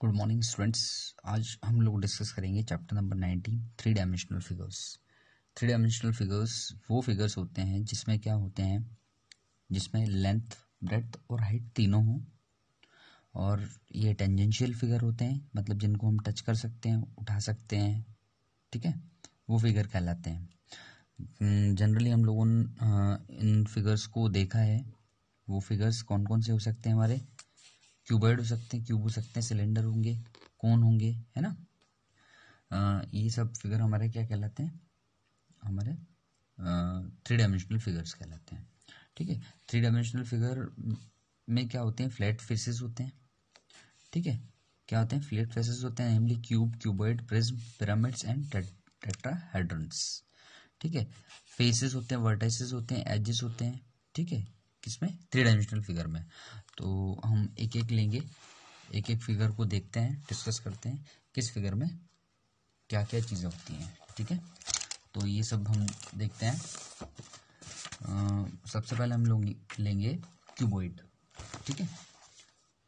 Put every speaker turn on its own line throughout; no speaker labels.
good morning students आज हम लोग डिस्कस करेंगे chapter number nineteen three dimensional figures three dimensional figures वो फिगर्स होते हैं जिसमें क्या होते हैं जिसमें लेंथ ब्रेथ और हाइट तीनों हों और ये टेंजेंशियल फिगर होते हैं मतलब जिनको हम टच कर सकते हैं उठा सकते हैं ठीक है वो फिगर कहलाते हैं जनरली हम्म, हम लोगों ने इन फिगर्स को देखा है वो फिगर्स कौन कौन से हो सकते हैं हमारे क्यूबॉइड हो सकते हैं क्यूब हो सकते हैं सिलेंडर होंगे कौन होंगे है ना आ, ये सब फिगर हमारे क्या कहलाते हैं हमारे थ्री डायमेंशनल फिगर्स कहलाते हैं ठीक है थ्री डायमेंशनल फिगर में क्या होते हैं फ्लैट फेसेस होते हैं ठीक है क्या होते हैं फ्लैट फेसेस होते हैं namely cube cuboid prism pyramids and tetrahedrons ठीक है फेसेस होते हैं वर्टाइसेस होते हैं एजेस होते हैं ठीक है किसमें थ्री डायमेंशनल फिगर में तो हम एक एक लेंगे एक एक फिगर को देखते हैं डिस्कस करते हैं किस फिगर में क्या क्या चीज़ें होती हैं ठीक है तो ये सब हम देखते हैं सबसे पहले हम लोग लेंगे क्यूबॉइड ठीक है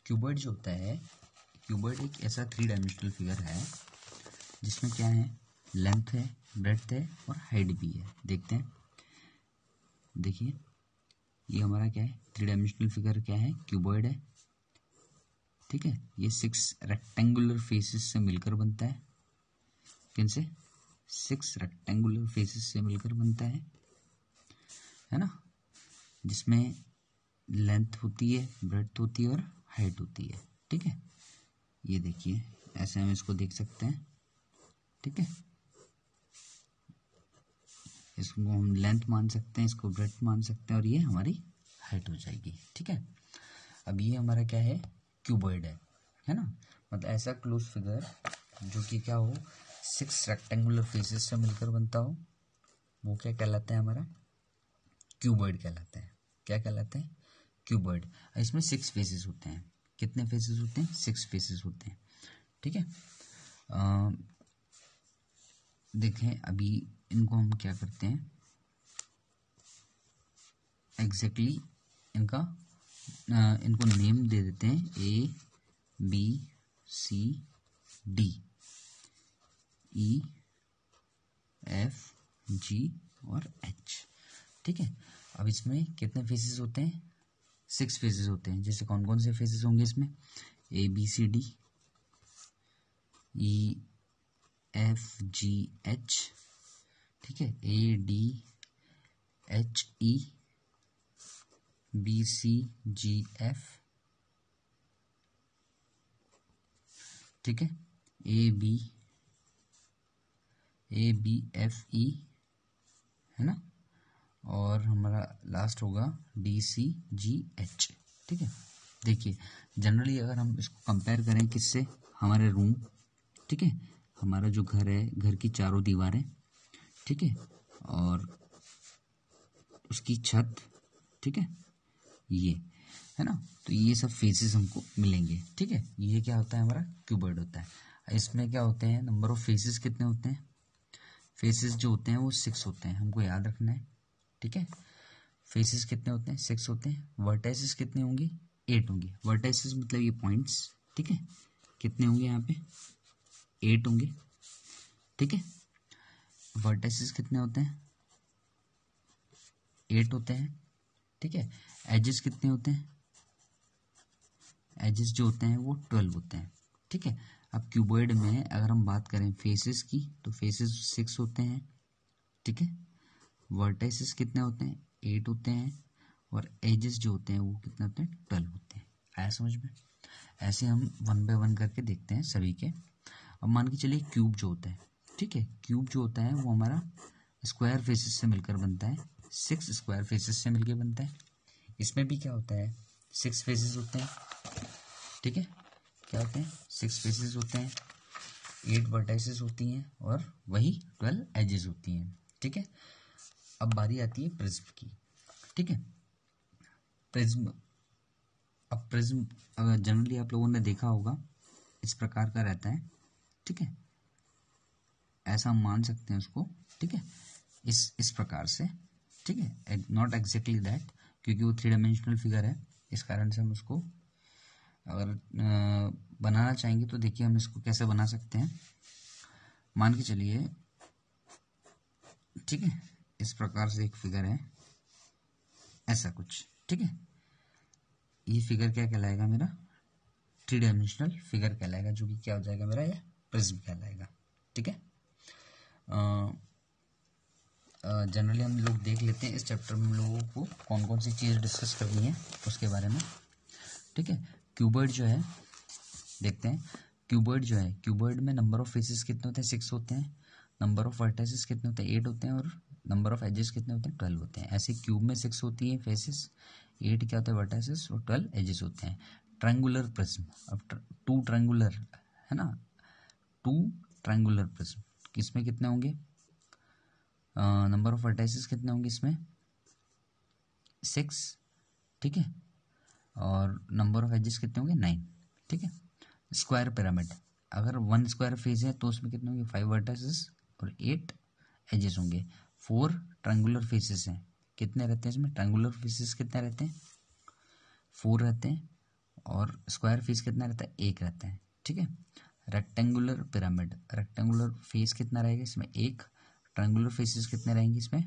क्यूबॉइड जो होता है क्यूबॉइड एक ऐसा थ्री डायमेंशनल फिगर है जिसमें क्या है लेंथ है ब्रेथ है और हाइट भी है देखते हैं देखिए ये हमारा क्या है थ्री डायमेंशनल फिगर क्या है क्यूबॉइड है ठीक है ये सिक्स रेक्टेंगुलर फेसेस से मिलकर बनता है किन से सिक्स रेक्टेंगुलर फेसेस से मिलकर बनता है है ना जिसमें लेंथ होती है ब्रेथ होती है और हाइट होती है ठीक है ये देखिए ऐसे हम इसको देख सकते हैं ठीक है इसको हम लेंथ मान सकते हैं इसको ब्रेथ मान सकते हैं और ये हमारी हाइट हो जाएगी ठीक है अब ये हमारा क्या है क्यूबॉइड है है ना मतलब ऐसा क्लोज फिगर जो कि क्या हो सिक्स रेक्टेंगुलर फेसेस से मिलकर बनता हो वो क्या कहलाता है हमारा क्यूबॉइड कहलाता है क्या कहलाते हैं क्यूबॉइड इसमें सिक्स फेसेस होते हैं कितने फेसेस होते हैं सिक्स फेसेस होते हैं ठीक है देखें अभी इनको हम क्या करते हैं एग्जैक्टली exactly इनका इनको नेम दे देते हैं A B C D E F G और एच ठीक है अब इसमें कितने फेजेस होते हैं सिक्स फेजेस होते हैं जैसे कौन कौन से फेजेस होंगे इसमें A B C D E F G H ठीक है A D H E B C G F ठीक है A B A B F E है ना और हमारा लास्ट होगा डी सी जी एच ठीक है देखिए जनरली अगर हम इसको कंपेयर करें किससे हमारे रूम ठीक है हमारा जो घर है घर की चारों दीवारें ठीक है और उसकी छत ठीक है ये है ना तो ये सब फेसेस हमको मिलेंगे ठीक है ये क्या होता है हमारा क्यूबर्ड होता है इसमें क्या होते हैं नंबर ऑफ फेसेस कितने होते हैं फेसेस जो होते हैं वो सिक्स होते हैं हमको याद रखना है ठीक है फेसेस कितने होते हैं सिक्स होते हैं वर्टाइसिस कितने होंगे एट होंगे वर्टाइसिस मतलब ये पॉइंट्स ठीक है कितने होंगे यहाँ पे एट होंगे ठीक है वर्टेसिस कितने होते हैं एट होते हैं ठीक है एजेस कितने होते हैं एजेस जो होते हैं वो ट्वेल्व होते हैं ठीक है अब क्यूबॉइड में अगर हम बात करें फेसेस की तो फेसेस सिक्स होते हैं ठीक है वर्टाइसिस कितने होते हैं एट होते हैं और एजेस जो होते हैं वो कितने होते हैं ट्वेल्व होते हैं आया समझ में ऐसे हम वन बाय वन करके देखते हैं सभी के अब मान के चलिए क्यूब जो होता है ठीक है क्यूब जो होता है वो हमारा स्क्वायर फेसेस से मिलकर बनता है सिक्स स्क्वायर फेसेस से मिलकर बनता है इसमें भी क्या होता है सिक्स फेसिस होते हैं ठीक है क्या होते हैं सिक्स फेसेस होते हैं एट वर्टाइसिस होती हैं और वही ट्वेल्व एजेस होती हैं ठीक है अब बारी आती है प्रिज्म की ठीक है प्रिज्म अब प्रिज्म जनरली आप लोगों ने देखा होगा इस प्रकार का रहता है ठीक है ऐसा हम मान सकते हैं उसको ठीक है इस इस प्रकार से ठीक है नॉट एग्जैक्टली दैट क्योंकि वो थ्री डायमेंशनल फिगर है इस कारण से हम उसको अगर बनाना चाहेंगे तो देखिए हम इसको कैसे बना सकते हैं मान के चलिए ठीक है इस प्रकार से एक फिगर है ऐसा कुछ ठीक है ये फिगर क्या कहलाएगा मेरा थ्री डायमेंशनल फिगर कहलाएगा जो कि क्या हो जाएगा मेरा ये प्रिज्म कहलाएगा ठीक है जनरली हम लोग देख लेते हैं इस चैप्टर में लोगों को कौन कौन सी चीज़ डिस्कस करनी है उसके बारे में ठीक है क्यूबर्ड जो है देखते हैं क्यूबर्ड जो है क्यूबर्ड में नंबर ऑफ फेसेस कितने होते हैं सिक्स होते हैं नंबर ऑफ वर्टाइसिस कितने होते हैं एट होते हैं और नंबर ऑफ एजेस कितने होते हैं ट्वेल्व होते हैं ऐसे क्यूब में सिक्स होती है फेसेस एट क्या होता है वर्टाइसिस और ट्वेल्व एजेस होते हैं ट्रेंगुलर प्रिज्म अब टू ट्रेंगुलर है ना टू ट्रेंगुलर प्रिज्म किसमें कितने होंगे नंबर ऑफ वर्टाइसिस कितने होंगे इसमें सिक्स ठीक है और नंबर ऑफ एजेस कितने होंगे नाइन ठीक है स्क्वायर पिरामिड अगर वन स्क्वायर फेज है तो उसमें कितने होंगे फाइव वर्टाइसिस और एट एजेस होंगे फोर ट्रेंगुलर फेसेस हैं कितने रहते हैं इसमें ट्रेंगुलर फेसेस कितने रहते हैं फोर रहते हैं और स्क्वायर फेस कितना रहता है एक रहता है ठीक है रेक्टेंगुलर पिरामिड रेक्टेंगुलर फेस कितना रहेगा इसमें एक ट्रेंगुलर फेसेस कितने रहेंगे इसमें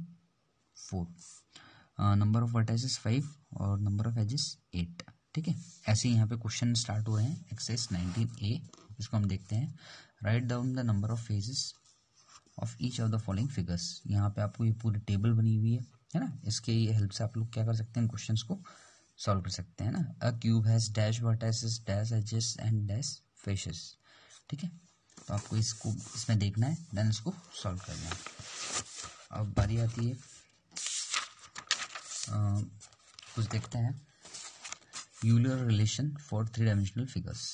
four number of vertices five और नंबर ऑफ एजेस एट ठीक है ऐसे यहाँ पे क्वेश्चन स्टार्ट हो रहे हैं एक्सेस नाइनटीन ए इसको हम देखते हैं write down the number of faces of each of the following figures यहाँ पे आपको ये पूरी टेबल बनी हुई है है ना इसके हेल्प से आप लोग क्या कर सकते हैं क्वेश्चन को सॉल्व कर सकते हैं ना a cube has dash vertices dash edges and dash faces ठीक है तो आपको इसको इसमें देखना है देन इसको सॉल्व करना है अब बारी आती है आ, कुछ देखते हैं Euler relation for three dimensional figures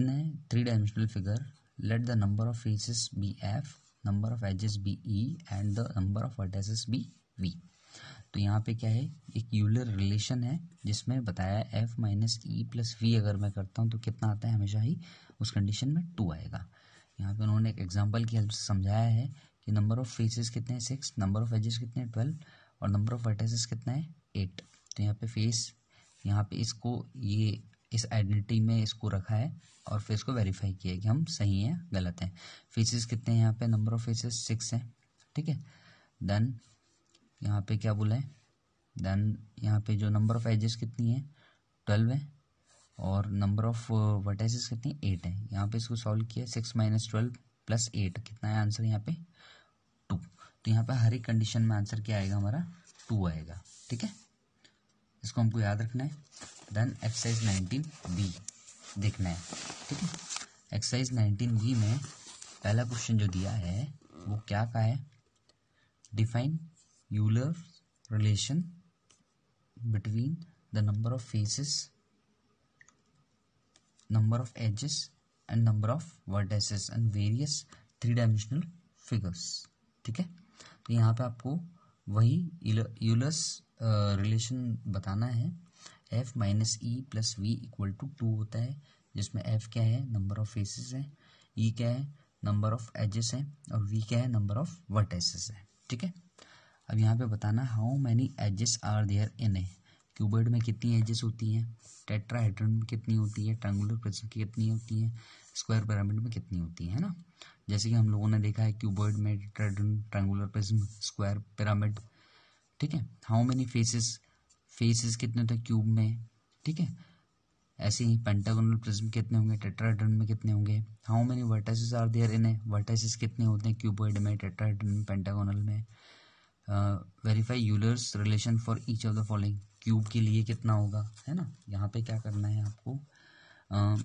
in a three dimensional figure let the number of faces be F number of edges be E and the number of vertices be V तो यहाँ पे क्या है एक यूलर रिलेशन है जिसमें बताया F minus E plus V अगर मैं करता हूँ तो कितना आता है हमेशा ही उस कंडीशन में टू आएगा यहाँ पे उन्होंने एक एग्जाम्पल की हेल्प से समझाया है कि नंबर ऑफ फेसेस कितने हैं सिक्स नंबर ऑफ एजेस कितने हैं ट्वेल्व और नंबर ऑफ वर्टेसेस कितना है एट तो यहाँ पे फेस यहाँ पे इसको ये इस आइडेंटिटी में इसको रखा है और फिर इसको वेरीफाई किया कि हम सही हैं गलत हैं फेसेस कितने हैं यहाँ पे नंबर ऑफ फेसेस सिक्स हैं ठीक है देन यहाँ पे क्या बोला है देन यहाँ पे जो नंबर ऑफ एजेस कितनी है ट्वेल्व है और नंबर ऑफ वर्टाइसेस कितनी एट है यहाँ पे इसको सॉल्व किया six minus twelve plus eight कितना है आंसर यहाँ पे टू तो यहाँ पे हर एक कंडीशन में आंसर क्या आएगा हमारा टू आएगा ठीक है इसको हमको याद रखना है देन एक्सरसाइज नाइनटीन बी देखना है ठीक है एक्सरसाइज नाइनटीन बी में पहला क्वेश्चन जो दिया है वो क्या का है define Euler relation between the number of faces, number of edges and number of vertices and various three dimensional figures ठीक है तो यहाँ पे आपको वही यूलर्स रिलेशन बताना है F minus E plus V equal to two होता है जिसमें एफ क्या है नंबर ऑफ फेसेस है ई e क्या है नंबर ऑफ एजेस है और वी क्या है नंबर ऑफ वर्टेसेस है ठीक है अब यहाँ पे बताना how many edges are there in a cuboid में कितनी एजेस होती हैं टेट्राहेड्रन में कितनी होती है ट्रेंगुलर प्रिज्म की कितनी होती हैं स्क्वायर पिरामिड में कितनी होती है ना जैसे कि हम लोगों ने देखा है क्यूबर्ड में tetrahedron triangular prism square pyramid ठीक है हाउ मैनी फेसेस फेसेस कितने होते हैं क्यूब में ठीक है ऐसे ही पेंटागोनल प्रिज्म कितने होंगे टेट्राहेड्रन में कितने होंगे how many vertices are there in a vertices कितने होते हैं क्यूबर्ड में टेट्राहेड्रन पेंटागोनल में verify Euler's relation for each of the following cube के लिए कितना होगा है ना यहाँ पे क्या करना है आपको uh,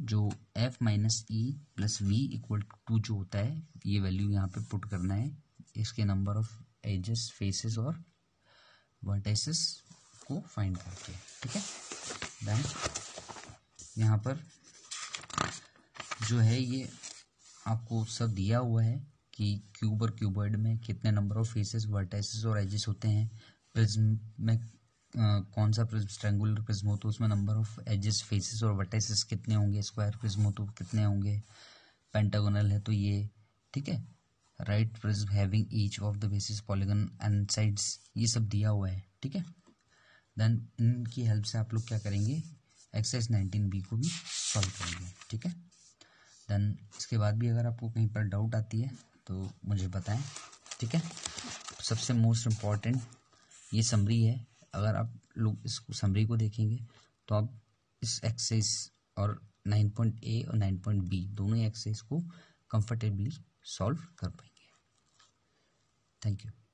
जो F minus E plus V equal to जो होता है ये वैल्यू यहाँ पे पुट करना है इसके नंबर ऑफ एजेस फेसेस और वर्टेसेस को फाइंड करके ठीक है देन यहाँ पर जो है ये आपको सब दिया हुआ है कि क्यूब और क्यूबॉइड में कितने नंबर ऑफ फेसेस वर्टाइसिस और एजेस होते हैं प्रिज्म में कौन सा प्रिज्म ट्रेंगुलर प्रिज्म हो तो उसमें नंबर ऑफ एजेस फेसेस और वर्टाइसिस कितने होंगे स्क्वायर प्रिज्म हो तो कितने होंगे पेंटागोनल है तो ये ठीक है right prism having each of the bases polygon and sides ये सब दिया हुआ है ठीक है देन इनकी हेल्प से आप लोग क्या करेंगे एक्सरसाइज नाइनटीन बी को भी सॉल्व करेंगे ठीक है देन इसके बाद भी अगर आपको कहीं पर डाउट आती है तो मुझे बताएं ठीक है तो सबसे मोस्ट इम्पॉर्टेंट ये समरी है अगर आप लोग इस समरी को देखेंगे तो आप इस एक्सेस और नाइन पॉइंट ए और नाइन पॉइंट बी दोनों एक्सेस को कंफर्टेबली सॉल्व कर पाएंगे थैंक यू